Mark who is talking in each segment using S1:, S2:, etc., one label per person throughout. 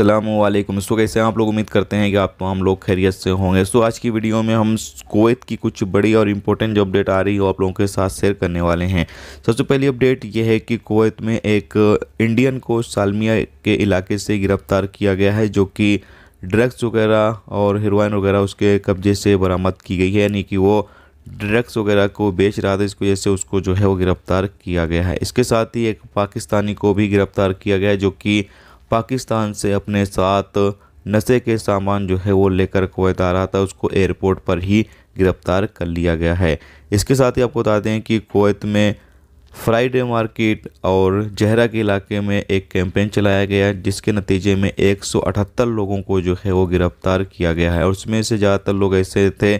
S1: असलम सो कैसे आप लोग उम्मीद करते हैं कि आप तो हम लोग खैरियत से होंगे सो आज की वीडियो में हम कोवैत की कुछ बड़ी और इम्पोर्टेंट जो अपडेट आ रही है वो आप लोगों के साथ शेयर करने वाले हैं सबसे पहली अपडेट यह है कि कोवैत में एक इंडियन को सालमिया के इलाके से गिरफ्तार किया गया है जो कि ड्रग्स वगैरह और हेरोइन वगैरह उसके कब्जे से बरामद की गई है यानी कि वो ड्रग्स वगैरह को बेच रहा था इसकी वजह से उसको जो है वो गिरफ्तार किया गया है इसके साथ ही एक पाकिस्तानी को भी गिरफ्तार किया गया है जो कि पाकिस्तान से अपने साथ नशे के सामान जो है वो लेकर कुवैत आ रहा था उसको एयरपोर्ट पर ही गिरफ्तार कर लिया गया है इसके साथ ही आपको बता दें कि कुवैत में फ्राइडे मार्केट और जहरा के इलाके में एक कैंपेन चलाया गया जिसके नतीजे में 178 लोगों को जो है वो गिरफ्तार किया गया है और उसमें से ज़्यादातर लोग ऐसे थे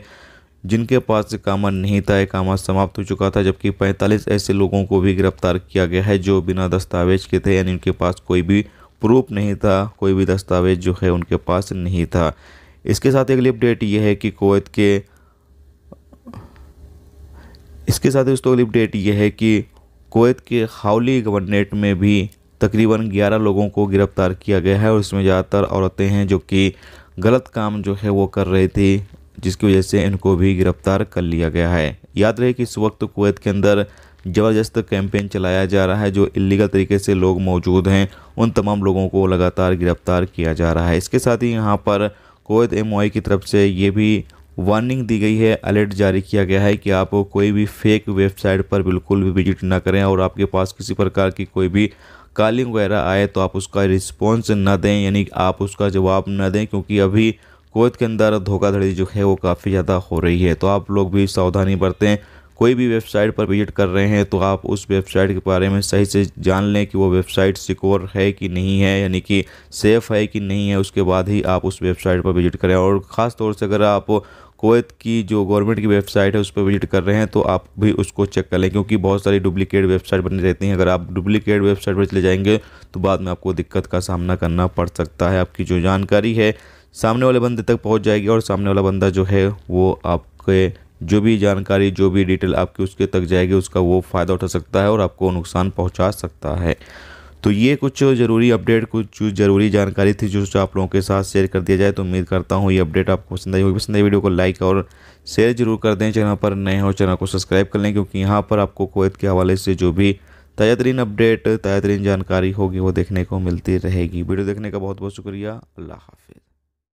S1: जिनके पास कामा नहीं था कामा समाप्त हो चुका था जबकि 45 ऐसे लोगों को भी गिरफ्तार किया गया है जो बिना दस्तावेज के थे यानी उनके पास कोई भी प्रूफ नहीं था कोई भी दस्तावेज जो है उनके पास नहीं था इसके साथ अगली अपडेट यह है कि कोवैत के इसके साथ दोस्तों अगली अपडेट यह है कि कोवैत के हावली गवर्नेट में भी तकरीबन 11 लोगों को गिरफ्तार किया गया है और इसमें ज़्यादातर औरतें हैं जो कि गलत काम जो है वो कर रही थी जिसकी वजह से इनको भी गिरफ्तार कर लिया गया है याद रहे कि इस वक्त कोवैत के अंदर ज़बरदस्त कैंपेन चलाया जा रहा है जो इलीगल तरीके से लोग मौजूद हैं उन तमाम लोगों को लगातार गिरफ्तार किया जा रहा है इसके साथ ही यहाँ पर कोत एम की तरफ से ये भी वार्निंग दी गई है अलर्ट जारी किया गया है कि आप कोई भी फेक वेबसाइट पर बिल्कुल भी विजिट ना करें और आपके पास किसी प्रकार की कोई भी कॉलिंग वगैरह आए तो आप उसका रिस्पॉन्स ना दें यानी आप उसका जवाब ना दें क्योंकि अभी कोत के अंदर धोखाधड़ी जो है वो काफ़ी ज़्यादा हो रही है तो आप लोग भी सावधानी बरतें कोई भी वेबसाइट पर विजिट कर रहे हैं तो आप उस वेबसाइट के बारे में सही से जान लें कि वो वेबसाइट सिक्योर है कि नहीं है यानी कि सेफ़ है कि नहीं है उसके बाद ही आप उस वेबसाइट पर विजिट करें और ख़ास तौर से अगर आप कोवैत की जो गवर्नमेंट की वेबसाइट है उस पर विजिट कर रहे हैं तो आप भी उसको चेक कर लें क्योंकि बहुत सारी डुप्लीकेट वेबसाइट बनी रहती हैं अगर आप डुप्लीकेट वेबसाइट पर चले जाएंगे तो बाद में आपको दिक्कत का सामना करना पड़ सकता है आपकी जो जानकारी है सामने वाले बंदे तक पहुंच जाएगी और सामने वाला बंदा जो है वो आपके जो भी जानकारी जो भी डिटेल आपके उसके तक जाएगी उसका वो फ़ायदा उठा सकता है और आपको नुकसान पहुंचा सकता है तो ये कुछ ज़रूरी अपडेट कुछ ज़रूरी जानकारी थी जो आप लोगों के साथ शेयर कर दिया जाए तो उम्मीद करता हूँ ये अपडेट आपको पसंद आई होगी पसंद आई वीडियो को लाइक और शेयर जरूर कर दें चैनल पर नए हो चैनल को सब्सक्राइब कर लें क्योंकि यहाँ पर आपको कोवैत के हवाले से जो भी ताज़ा तरीन अपडेट ताज़ा तरीन जानकारी होगी वो देखने को मिलती रहेगी वीडियो देखने का बहुत बहुत शुक्रिया अल्लाह हाफिज़